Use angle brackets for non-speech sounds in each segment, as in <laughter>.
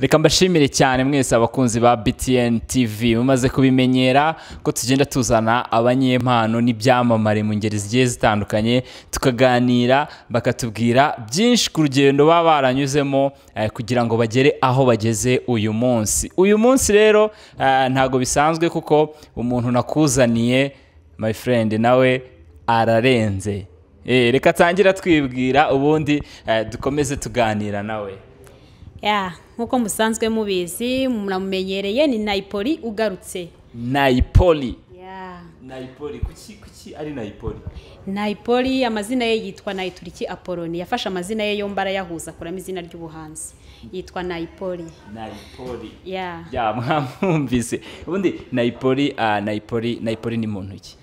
reka mbashimire cyane mwese abakunzi ba btn tv mumaze kubimenyera ko tugenda tuzana abanyempano n'ibyamamare mu ngeri zigiye zitandukanye tukaganira bakatubwira byinshi ku rugendo baba baranyuzemo eh, kugira ngo bagere aho bageze uyu munsi uyu munsi rero eh, ntabwo bisanzwe kuko umuntu nakuzaniye my friend nawe ararenze eh, reka atangira twibwira ubundi dukomeze tuganira nawe nk'uko musanzwe mubizi muramumenyereye ni nayipoli ugarutse nayipoli nayipoli kuki kuki ari nayipoli nayipoli amazina ye yitwa nayituriki apoloni yafashe amazina ye yombi arayahuza akuramo izina ry'ubuhanzi yitwa nayipoli nayipoli ya mwamwumvise ubundi nayipoli ah, nayipoli nayipoli ni muntu ki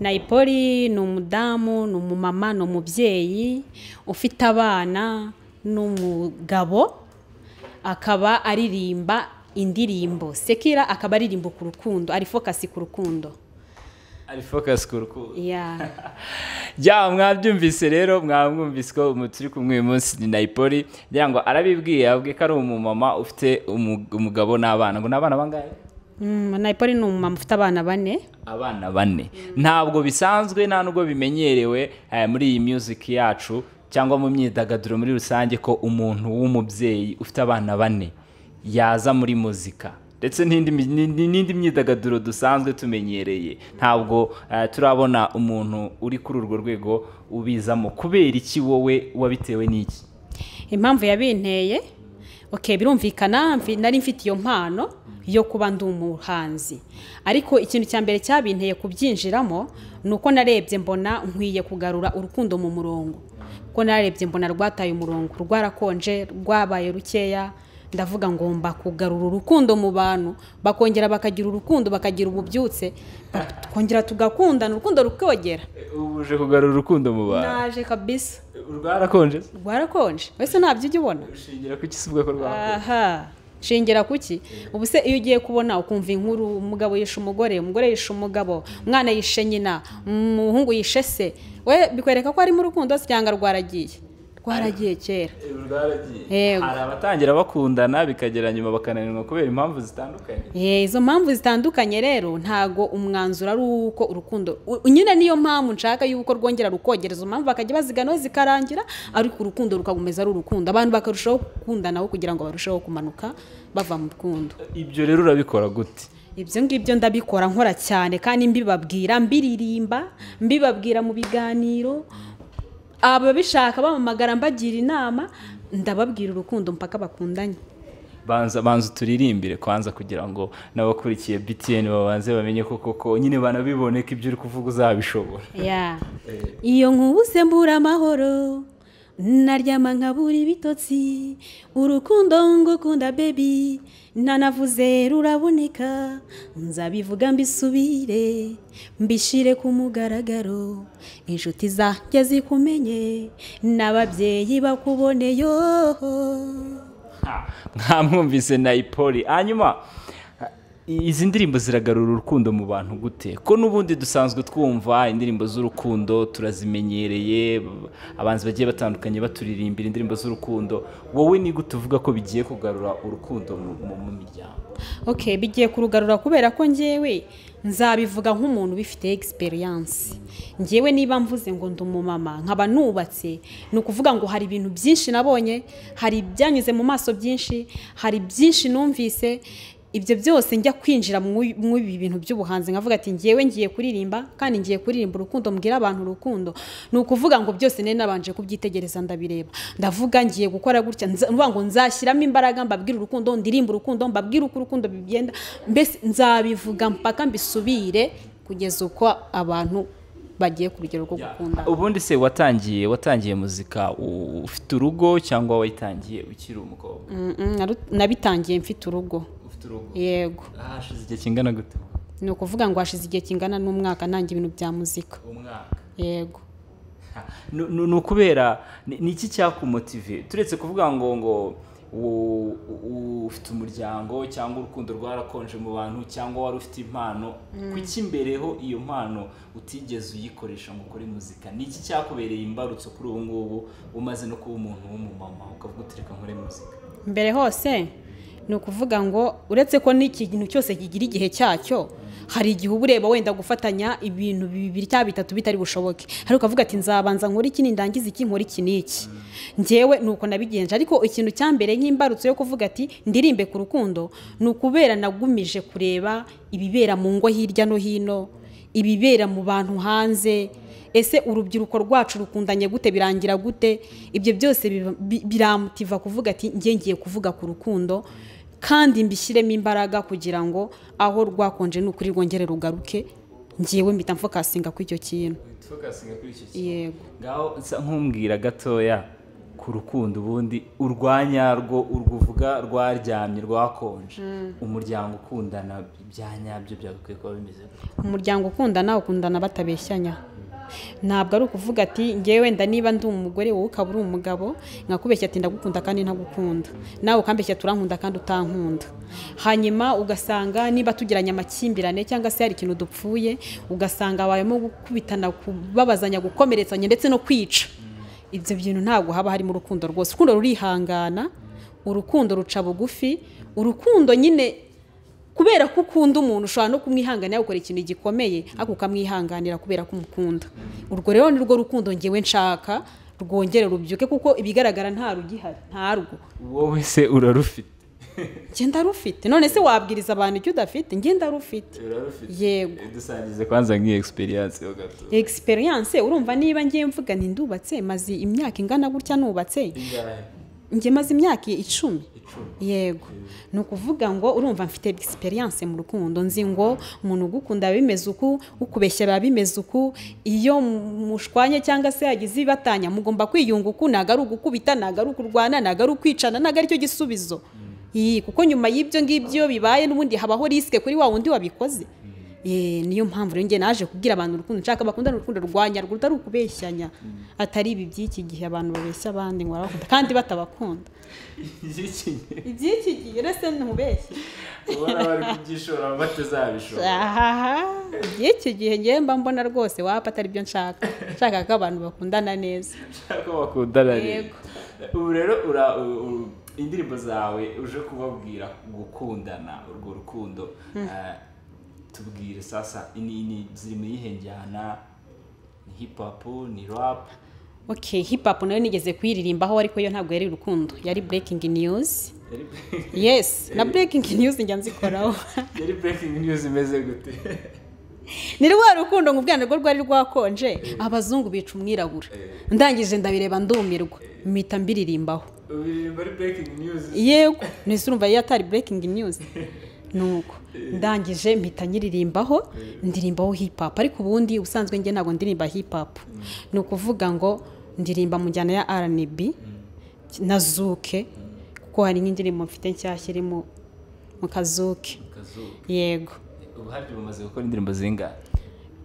nayipoli ni umudamu ni umumama ni umubyeyi ufite abana n’umugabo, akaba aririmba indirimbo sekira akaba aririmba ku rukundo ari fokasi ku rukundo ari fokasi ku rukundo ya <laughs> mwabyumvise rero mwamwumvise ko turi kumwe uyu munsi ni nayipoli ngira ngo arabibwiye abwe ko ari umumama ufite umugabo n'abana ngo ni abana bangahe mm, nayipoli ni umumama ufite abana bane abana bane ntabwo bisanzwe nta nubwo bimenyerewe eh, muri iyi muziki yacu cyangwa mu myidagaduro muri rusange ko umuntu w'umubyeyi ufite abana bane yaza muri muzika ndetse n'indi myidagaduro dusanzwe tumenyereye ntabwo eh, turabona umuntu uri kuri urwo rwego ubizamo kubera iki wowe wabitewe n'iki impamvu yabinteye oke birumvikana nari mfite iyo mpano yo kuba ndi umuhanzi ariko ikintu cya mbere cyabinteye kubyinjiramo ni uko narebye mbona nkwiye kugarura urukundo mu murongo kuko narebye mbona rwataye umurongo rwarakonje rwabaye rukeya ndavuga ngomba kugarura urukundo mu bantu bakongera bakagira urukundo bakagira ububyutse twongera tugakundana urukundo rukogera ubu uje kugarura urukundo mu bantu naje kabisa rwarakonje rwarakonje mbese ntabyo ujya ubona ushingira ku isi ko rwakonje shingera kuki ubu se iyo ugiye kubona ukumva inkuru umugabo yishe umugore umugore yishe umugabo umwana yishe nyina umuhungu yishe se we bikwereka ko ari mu rukundo cyangwa rwaragiye rwaragiye kera eh, hari abatangira bakundana bikagera nyuma bakananirwa kubera impamvu zitandukanye eh, izo mpamvu zitandukanye rero ntago umwanzuro ari uko urukundo nyine niyo mpamvu nshaka yuko rwongera rukogereza impamvu bakajya baziganaho zikarangira ariko urukundo rukagumiza ari urukundo abantu bakarushaho gukundanaho kugira ngo barusheho kumanuka bava mu rukundo ibyo rero urabikora gute ibyo ngibyo ndabikora nkora cyane kandi mbibabwira mbiririmba mbibabwira mu biganiro ababishaka bamamagara mbagira inama ndababwira urukundo mpaka bakundanye banza banza turirimbire kwanza kugira ngo n'abakurikiye btn babanze bamenye ko koko nyine banabiboneka ibyo uri kuvuga uzabishobora eh. iyo nkubuze mbura amahoro naryama nkabura ibitotsi urukundo ngukunda bebi nanavuze ruraboneka nzabivuga mbisubire mbishire ku mugaragaro inshuti zanjye zikumenye n'ababyeyi bakubone yo ntamwumvise na ipoli hanyuma izi ndirimbo ziragarura urukundo mu bantu gute ko n'ubundi dusanzwe twumva indirimbo z'urukundo turazimenyereye abanzi bagiye batandukanye baturirimbira indirimbo z'urukundo wowe ni gute uvuga ko bigiye kugarura urukundo mu miryango ok bigiye kurugarura kubera ko ngewe nzabivuga nk'umuntu ubifite egisperiyanse ngewe niba mvuze ngo ndi umumama nkaba nubatse ni ukuvuga ngo hari ibintu byinshi nabonye hari ibyanyuze mu maso byinshi hari byinshi numvise ibyo byose njya kwinjira mu ibi bintu by'ubuhanzi nkavuga ati ngewe ngiye kuririmba kandi ngiye kuririmba urukundo mbwira abantu urukundo ni ukuvuga ngo byose nari nabanje kubyitegereza ndabireba ndavuga ngiye gukora gutya mvuga ngo nzashyiramo imbaraga mbabwire urukundo ndirimba urukundo mbabwire uko urukundo bigenda mbese nzabivuga mpaka mbisubire kugeza uko abantu bagiye ku rugero rwo gukunda ubundi se watangiye watangiye muzika ufite urugo cyangwa wayitangiye ukiri umukobwa nabitangiye mfite urugo urugo yego hashize igihe kingana gute ni ukuvuga ngo hashize igihe kingana n'umwaka ntange ibintu bya muzika umwaka yego ni ukubera ni iki cyakumotive turetse kuvuga ngo ngo ufite umuryango cyangwa urukundo rwarakonje mu bantu cyangwa wari ufite impano mm. kuki imbereho iyo mpano utigeze uyikoresha ngo ukore muzika ni iki cyakubereye imbarutso kuri ubu ngubu umaze no kuba umuntu w'umumama ukavuga uti reka nkore muzika mbere hose ni ukuvuga ngo uretse ko n'ikintu cyose kigira igihe cyacyo hari igihe uba ureba wenda gufatanya ibintu bibiri cyangwa bitatu bitari bushoboke ariko ukavuga ati nzabanza nkora iki nindangiza iki nkora iki n'iki ngewe ni uko nabigenje ariko ikintu cya mbere nk'imbarutso yo kuvuga ati ndirimbe ku rukundo ni ukubera nagumije kureba ibibera mu ngo hirya no hino ibibera mu bantu hanze ese urubyiruko rwacu rukundanye gute birangira gute ibyo byose biramutiva kuvuga ati ngiye kuvuga ku rukundo kandi mbishyiremo imbaraga kugira ngo aho rwakonje ni ukuri rwongere rugaruke ngewe mpita mfokasinga kuri icyo kintu yego ngaho nkumbwira gatoya ku rukundo ubundi urwanyarwo urwuvuga rwaryamye rwakonje hmm. umuryango ukundana bya nyabyo byagakwiye kuba bimeze umuryango ukundana ukundana batabeshyanya ntabwo ari ukuvuga ati ngewe wenda niba ndi umugore wowe ukaba uri umugabo nkakubeshya ati ndagukunda kandi ntagukunda nawe ukambeshya turankunda kandi utankunda hanyuma ugasanga niba tugiranye amakimbirane cyangwa se hari ikintu dupfuye ugasanga abayemo gukubitana kubabazanya gukomeretsanya ndetse no kwica ibyo bintu ntabwo haba harimo urukundo rwose urukundo rurihangana urukundo ruca bugufi urukundo nyine kubera ko ukunda umuntu ushobora no kumwihanganira gukora ikintu gikomeye ariko ukamwihanganira kubera ko umukunda urwo rero ni rwo rukundo ngewe nshaka rwongere rubyuke kuko ibigaragara nta rugihari ntarwo wowe se urarufite ngenda <laughs> rufite none se wabwiriza abantu icyo udafite ngenda rufite yego dusangize kwanza nk'iyi egisperiyanse ho gato egisperiyanse urumva niba ngiye mvuga ni ndubatse maze imyaka ingana gutya nubatse njye maze imyaka icumi yego ni ukuvuga ngo urumva mfite egisperiyanse mu rukundo nzi ngo umuntu ugukunda biba bimeze uku ukubeshya biba bimeze uku iyo mushwanye cyangwa se yagize ibatanya mugomba kwiyunga uku ntabwo ari ugukubita ntabwo ari ukurwana ntabwo ari ukwicana ntabwo aricyo gisubizo mm. kuko nyuma y'ibyo ngibyo bibaye n'ubundi habaho risike kuri wa wundi wabikoze niyo mpamvu rero njye naje kubwira abantu urukundo nshaka bakundana urukundo rwanya rukuta ari ukubeshyanya atari ibi by'iki gihe abantu babeshya abandi ngo barabakunda kandi batabakunda iby'iki gihe rese ntubeshye ubona bari kubyishora batazabishora iby'iki gihe ngewe mba mbona rwose waba atari byo nshaka nshaka ko abantu bakundana neza nshaka ko bakundana neza ubu rero indirimbo zawe uje kubabwira gukundana urwo rukundo hmm. eh, tubwire sasa ni ziri muri iyihe njyana ni hip hop ni rap ok hip nayo nigeze kuyiririmbaho ariko yo ntabwo yari urukundo yari breaking news yes na breaking news njya nzikoraho <laughs> yari breaking news imeze gute <laughs> ni rwa rukundo ngo ubwana rwo rwari rwakonje eh. abazungu bica umwirabura eh. ndangije ndabireba ndumirwa eh. mpita mbiririmbaho yego nese urumva atari breaking news <laughs> nuko ndangije mpita nyiririmbaho ndirimbaho hip hop ariko ubundi usanzwe njye ntabwo ndirimba hip hop ni ukuvuga ngo ndirimba mu njyana ya rnb na zuke kuko hari nk'indirimbo mfite nshyashya iri mu kazuke yego ubu hafi gukora indirimbo zingana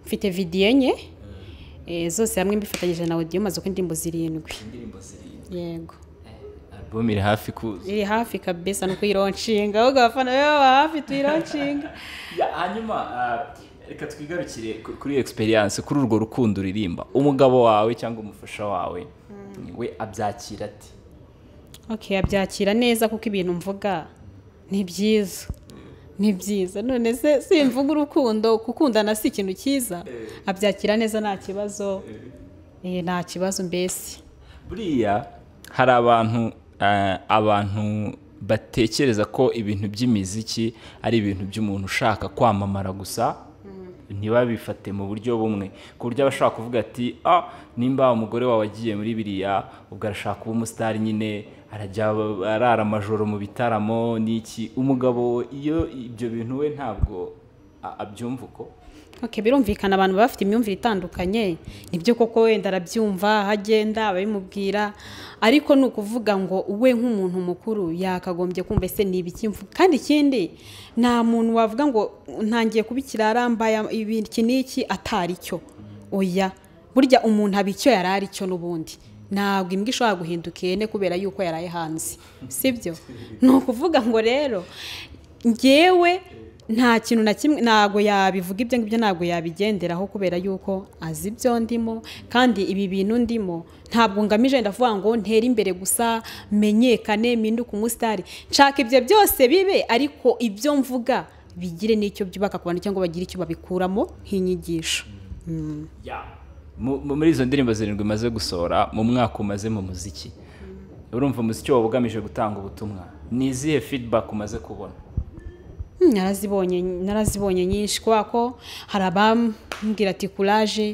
mfite vidiyo enye eh, zose hamwe mbifatanyije na odiyo maze gukora indirimbo zirindwi yego album iri hafi kuza iri hafi kabisa nuko ironshinga ahubwo abafana be baba hafi tuyironshinga <laughs> hanyuma eh, reka twigarukire kuri experience kuri urwo rukundo uririmba umugabo wawe cyangwa umufasha wawe hmm. we abyakira ati ok abyakira neza kuko ibintu mvuga ni byiza hmm. ni byiza none se si simvuga urukundo gukundana si ikintu cyiza eh. abyakira neza nta kibazo eh. nta kibazo mbese buriya hari abantu Eh, abantu batekereza ko ibintu by'imiziki ari ibintu by'umuntu ushaka kwamamara gusa mm-hmm. ntibabifate mu buryo bumwe ku buryo abashaka kuvuga ati ah nimba umugore wawe agiye muri biriya ubwo arashaka kuba umusitari nyine arajya arara amajoro mu bitaramo n'iki umugabo iyo ibyo bintu we ntabwo abyumva uko birumvikana abantu baba bafite imyumvire itandukanye nibyo koko wenda arabyumva aho agenda ariko ni ukuvuga ngo we nk'umuntu mukuru yakagombye kumva ese ni ibiki kandi ikindi nta muntu wavuga ngo ntangiye kubikira ikirarambaye iki n'iki atari cyo oya burya umuntu aba icyo yari ari cyo n'ubundi ntabwo imbwa ishobora guhinduka ihene kubera yuko yaraye hanze si byo <laughs> ni ukuvuga ngo rero ngewe nta kintu na kimwe ntabwo yabivuga ibyo ngibyo ntabwo yabigenderaho kubera yuko azi ibyo ndimo kandi ibi bintu ndimo ntabwo ngamije ndavuga ngo ntere imbere gusa menyekane mpinduke umusitari nshaka ibyo byose bibe ariko ibyo mvuga bigire n'icyo byubaka ku bantu cyangwa bagire icyo babikuramo nk'inyigisho hmm. muri izo ndirimbo zirindwi umaze gusohora mu mwaka umaze mu muziki urumva umuziki wawe ugamije gutanga ubutumwa ni izihe feedback umaze kubona Hmm, narazibonye narazibonye nyinshi kubera ko hari abambwira ati kuraje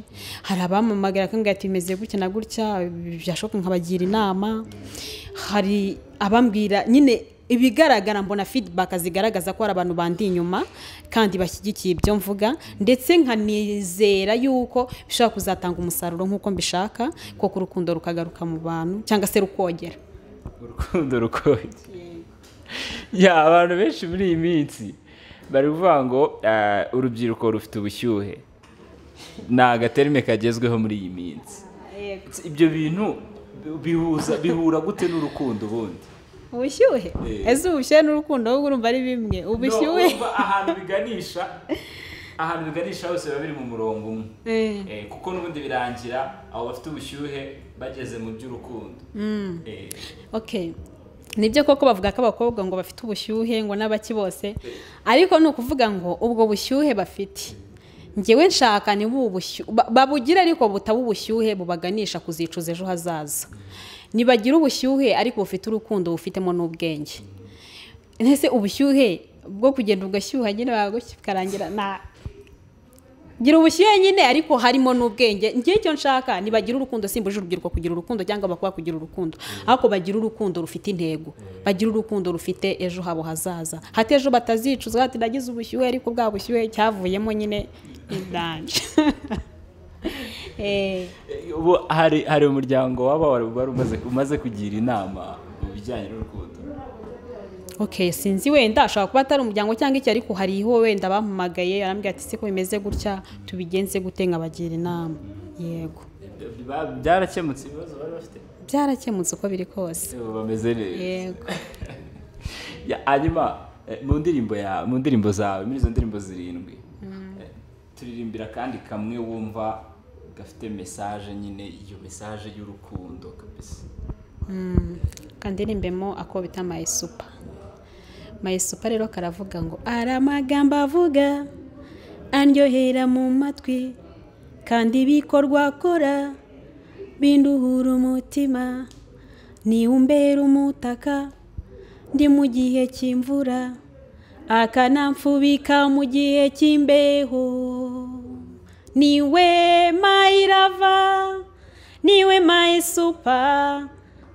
hari abampamagara akambwira ati bimeze gutya na gutya byashoboka nkabagira inama hari abambwira nyine ibigaragara mbona feedback zigaragaza ko hari abantu bandi inyuma kandi bashyigikiye ibyo mvuga ndetse nkanizera yuko bishobora kuzatanga umusaruro nk'uko mbishaka kuko urukundo rukagaruka mu bantu cyangwa se rukogera urukundo rukogera <laughs> ya abantu benshi muri iyi minsi bari kuvuga ngo eh, urubyiruko rufite ubushyuhe ni agaterime kagezweho muri iyi minsi ibyo bintu bihura gute n'urukundo ubundi ubushyuhe eh. ese ubushyuhe n'urukundo ahubwo urumva ari bimwe ubushyuhe ahantu biganisha <laughs> ahantu biganisha hose biba biri mu murongo umwe eh. kuko n'ubundi birangira abo bafite ubushyuhe bageze mu by'urukundo mm. nibyo koko bavuga ko abakobwa ngo bafite ubushyuhe ngo n'abaki bose ariko ni ukuvuga ngo ubwo bushyuhe bafite ngewe nshaka ni babugira ariko butaba ubushyuhe bubaganisha kuzicuza ejo hazaza ntibagira ubushyuhe ariko bufite urukundo bufitemo n'ubwenge ntese ubushyuhe bwo kugenda ugashyuha nyine bakarangira ngira ubushyuhe nyine ariko harimo n'ubwenge ngiye icyo nshaka ntibagira urukundo simbuje urubyiruko kugira urukundo cyangwa bakora kugira urukundo mm. ariko bagira urukundo rufite intego mm. bagira urukundo rufite ejo habo hazaza hati ejo batazicuza hati nagize ubushyuhe ariko bwa bushyuhe cyavuyemo nyine idanje <laughs> eh. hari umuryango waba wari umaze kugira inama mu bijyanye n'urukundo ok sinzi wenda ashobora kuba atari umuryango cyangwa icyo ariko hariho wenda bamumagaye arambwira ati ko bimeze gutya tubigenze gutenga nkabagira inama yego byarakemutse ibibazo bari bafite byarakemutse uko biri kose bameze neza yego <laughs> hanyuma eh, mu ndirimbo ya mu ndirimbo zawe muri izo ndirimbo zirindwi mm. eh, turirimbira kandi kamwe wumva gafite mesaje nyine iyo mesaje y'urukundo kabisa mm. kandirimbemo ako bita mayisupa mayesupa rero karavuga ngo ari amagambo avuga andyohera mu matwi kandi ibikorwa akora binduhura umutima niwumbera umutaka ndi mu gihe cy'imvura akanamfubika mu gihe cy'imbeho niwe mayirava niwe mayi supa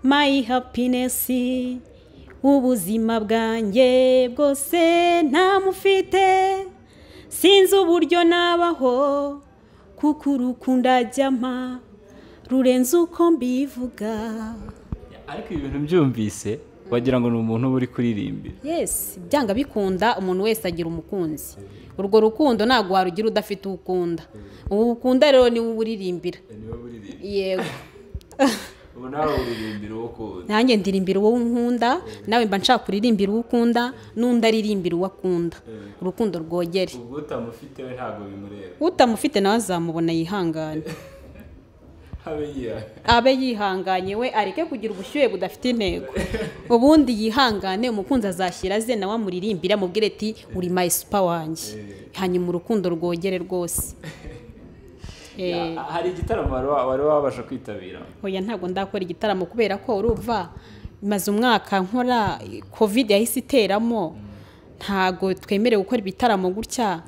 mayi hapinesi ubuzima bwanjye bwose ntamufite sinzi uburyo nabaho kuko urukundo ajyama rurenze uko mbivuga ariko ibi bintu byumvise wagira ngo ni umuntu uba uri kuririmbira yesi byanga bikunda umuntu wese agira umukunzi urwo rukundo ntabwo warugira udafite uwo ukunda ubu ukunda rero niwe uburirimbira yego <laughs> ubu nawe uririmbira uwo ukunda nanjye ndirimbira uwo nkunda eh. nawe mba nshaka kuririmbira uwo ukunda eh. n'undi aririmbira uwo akunda eh. urukundo rwogere ubwo utamufite we ntabwo bimureba utamufite nawe azamubona yihangane <laughs> abe yihanganye we areke kugira ubushyuhe budafite intego ubundi yihangane umukunzi azashyira ze nawe amuririmbira amubwire ati uri mayisipa wanjye hanyuma urukundo rwogere rwose <laughs> Eh, hari igitaramo wari wabasha kwitabira oya ntabwo ndakora igitaramo kubera ko uruva maze umwaka nkora covid yahise iteramo mm. ntago twemerewe gukora ibitaramo gutya mm.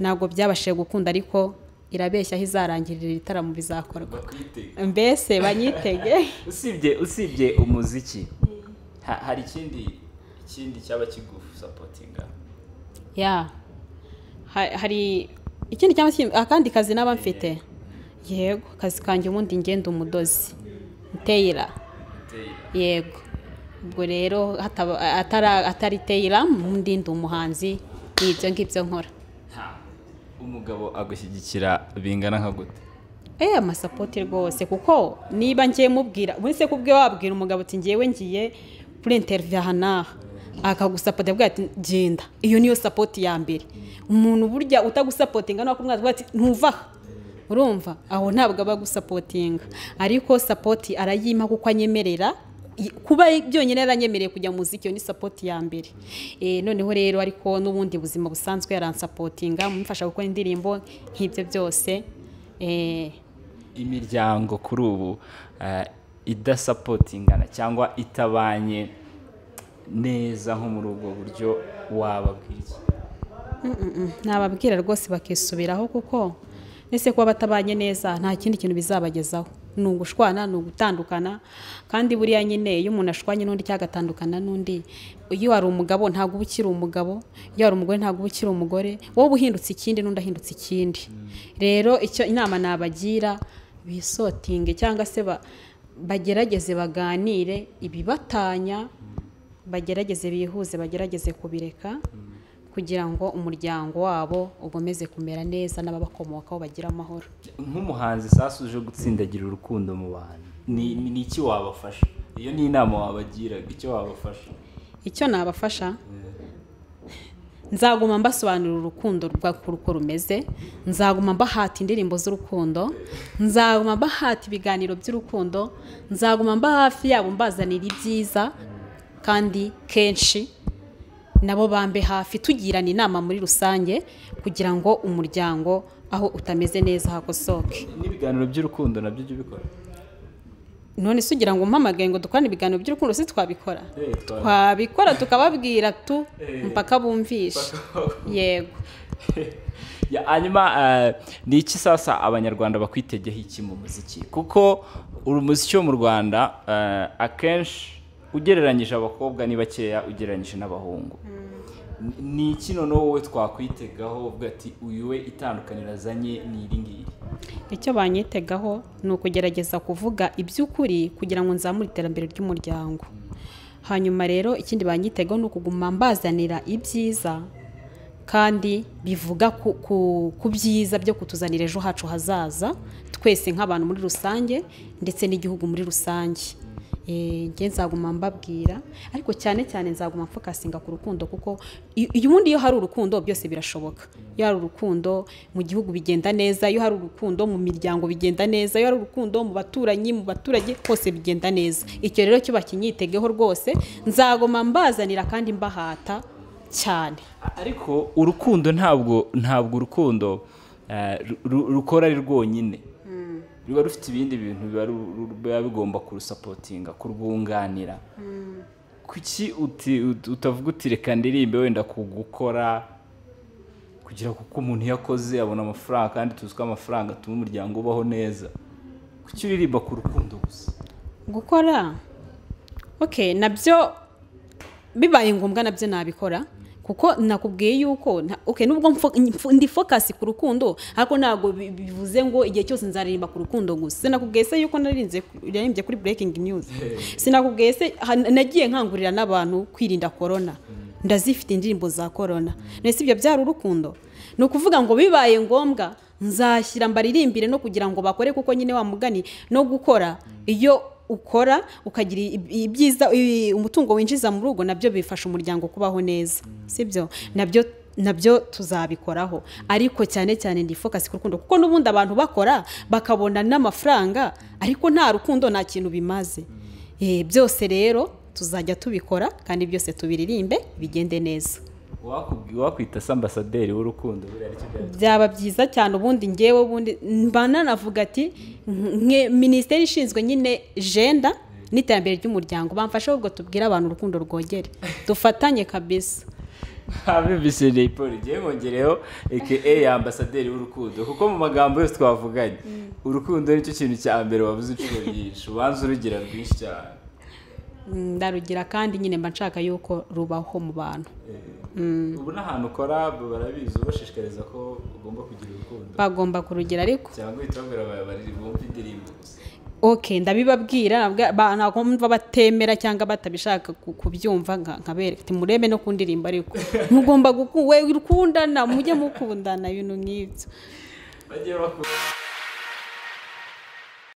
ntabwo byabashije gukunda ariko irabeshya aho izarangirira ibitaramo bizakorwa mbese banyitege <laughs> usibye usibye umuziki hari ikindi ikindi cyaba kigusapotinga ya hari ikindi cyangwa akandi kazi naba mfite yego akazi kanjye ubundi ngenda umudozi nteyira yego ubwo rero atari teyira ubundi ndi umuhanzi ni ngibyo nkora umugabo agushyigikira bingana nka gute eee eh, amasapoti rwose kuko niba ngiye mubwira buri ubunse kubwe wabwira umugabo uti ngewe ngiye kuri interinahanaha akagusapotinga avuga ati genda iyo niyo sapoti ya mbere umuntu burya utagusapotinga nuko umwana ati ntuvaho urumva aho ntabwo aba agusapotinga ariko sapoti arayima kuko anyemerera kuba byonyine yaranyemereye kujya mu muziki ni sapoti ya mbere eh, noneho rero ariko n'ubundi buzima busanzwe yaransapotinga mumufasha gukora indirimbo nk'ibyo byose eh, imiryango kuri ubu eh, idasapotingana cyangwa itabanye neza nko muri ubwo buryo wababwiye ntababwira rwose bakisubiraho kuko ese kuba batabanye neza nta kindi kintu bizabagezaho ni ugushwana ni ugutandukana kandi buriya nyine iyo umuntu ashwanye n'undi cyangwa agatandukana n'undi iyo wari umugabo ntabwo uba ukiri umugabo iyo wari umugore ntabwo uba ukiri umugore wowe uba uhindutse ikindi n'undi ahindutse ikindi mm. rero icyo inama nabagira bisotinge cyangwa se bagerageze baganire ibibatanya mm. bagerageze bihuze bagerageze kubireka mm. kugira ngo umuryango wabo ukomeze kumera neza n'ababakomokaho bagira amahoro nk'umuhanzi sasu uje gutsindagira urukundo mu bantu ni iki wabafasha iyo ni inama wabagiraga icyo wabafasha icyo nabafasha eh. nzaguma mbasobanurira urukundo uko rumeze nzaguma mbahata indirimbo z'urukundo nzaguma mbahata ibiganiro by'urukundo nzaguma mba hafi yabo mbazanira ibyiza kandi kenshi nabo bambe hafi tugirana inama muri rusange kugira ngo umuryango aho utameze neza hakosoke n'ibiganiro by'urukundo nabyo ujya ubikora none si ugira ngo umpamagaye ngo dukorane ibiganiro by'urukundo si twabikora eh, twabikora tukababwira tu eh. mpaka bumvishe yego <laughs> hanyuma eh, ni iki sasa abanyarwanda bakwitegeye iki mu muziki kuko uri umuziki wo mu rwanda akenshi ugereranyije abakobwa ni bakeya ugereranyije n'abahungu hmm. ni iki noneho wowe twakwitegaho uvuga ati uyu we itandukaniro azanye ni iri ngiri icyo banyitegaho ni ukugerageza kuvuga iby'ukuri kugira ngo nzamure iterambere ry'umuryango hmm. hanyuma rero ikindi banyitegaho ni ukuguma mbazanira ibyiza kandi bivuga ku byiza byo kutuzanira ejo hacu hazaza twese nk'abantu muri rusange ndetse n'igihugu muri rusange Eh, njye nzaguma mbabwira ariko cyane cyane nzaguma mfokasinga ku rukundo kuko ubundi iyo hari urukundo byose birashoboka iyo hari urukundo mu gihugu bigenda neza iyo hari urukundo mu miryango bigenda neza iyo hari urukundo mu baturanyi mu baturage hose bigenda neza icyo rero cyo bakinyitegeho rwose nzaguma mbazanira kandi mbahata cyane ariko urukundo ntabwo ntabwo urukundo eh, rukora ari rwonyine ruba rufite ibindi bintu biba bigomba kurusapotinga kurwunganira mm. kuki utavuga uti reka ndirimbe wenda kugukora kugira kuko umuntu yakoze abona amafaranga kandi tuzi ko amafaranga atuma umuryango ubaho neza kuki uririmba ku rukundo gusa gukora oke nabyo bibaye ngombwa nabyo nabikora kuko nakubwiye yuko nubwo ndi fokasi ku rukundo ariko ntabwo bivuze ngo igihe cyose nzaririmba ku rukundo gusa sinakubwiye se yuko naririmbye kuri burekingi niyuzi sinakubwiye se nagiye nkangurira n'abantu kwirinda korona mm. ndazifite indirimbo za korona ndetse ibyo byari urukundo ni ukuvuga ngo bibaye ngombwa nzashyira mbaririmbire no kugira ngo bakore kuko nyine wa mugani no gukora mm. iyo ukora ukagira ibyiza umutungo winjiza mu rugo nabyo bifasha umuryango kubaho neza mm. sibyo nabyo nabyo tuzabikoraho ariko cyane cyane ndi fokasi ku rukundo kuko n'ubundi abantu bakora bakabona n'amafaranga ariko nta rukundo nta kintu bimaze mm. eh, byose rero tuzajya tubikora kandi byose tubiririmbe bigende neza wakwita se ambasaderi w'urukundo byaba byiza cyane ubundi ngewe ubundi mbananavuga ati minisiteri ishinzwe nyine jenda n'iterambere ry'umuryango bamfashe ahubwo tubwire abantu urukundo rwogere dufatanye kabisa abibise ni ipoli ngewe nkongereho aka ambasaderi w'urukundo kuko mu magambo yose twavuganye mm. urukundo nicyo kintu cya mbere wabuze inshuro nyinshi ubanza urugero rwinshi cyane ndarugira kandi nyine mba nshaka yuko rubaho mu bantu mm. ubu ni ahantu ukora barabizi ubashishikariza ko ugomba kugira urukundo bagomba kurugera ariko cyangwa uhita babwira abayobozi bumva indirimbo oke ndabibabwira ntabwo mva batemera cyangwa batabishaka kubyumva nkabereka murebe no ku ndirimbo ariko <laughs> mugomba gukunda mujye mukundana ibintu nk'ibyo